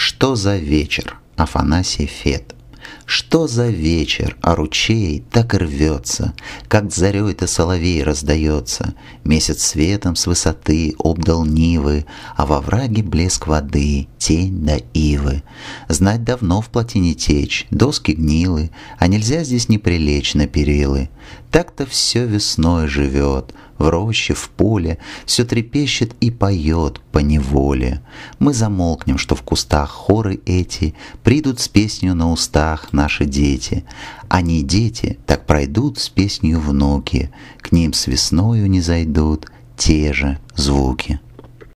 Что за вечер, Афанасий Фет? Что за вечер, а ручей так и рвется, Как зарей-то соловей раздается. Месяц светом с высоты обдал нивы, А во враге блеск воды, тень да ивы. Знать давно в плотине течь, доски гнилы, А нельзя здесь не прилечь на перилы. Так-то все весной живет, в роще, в поле, все трепещет и поет по неволе. Мы замолкнем, что в кустах хоры эти придут с песнью на устах наши дети. Они дети, так пройдут с песнью внуки, к ним с весною не зайдут те же звуки.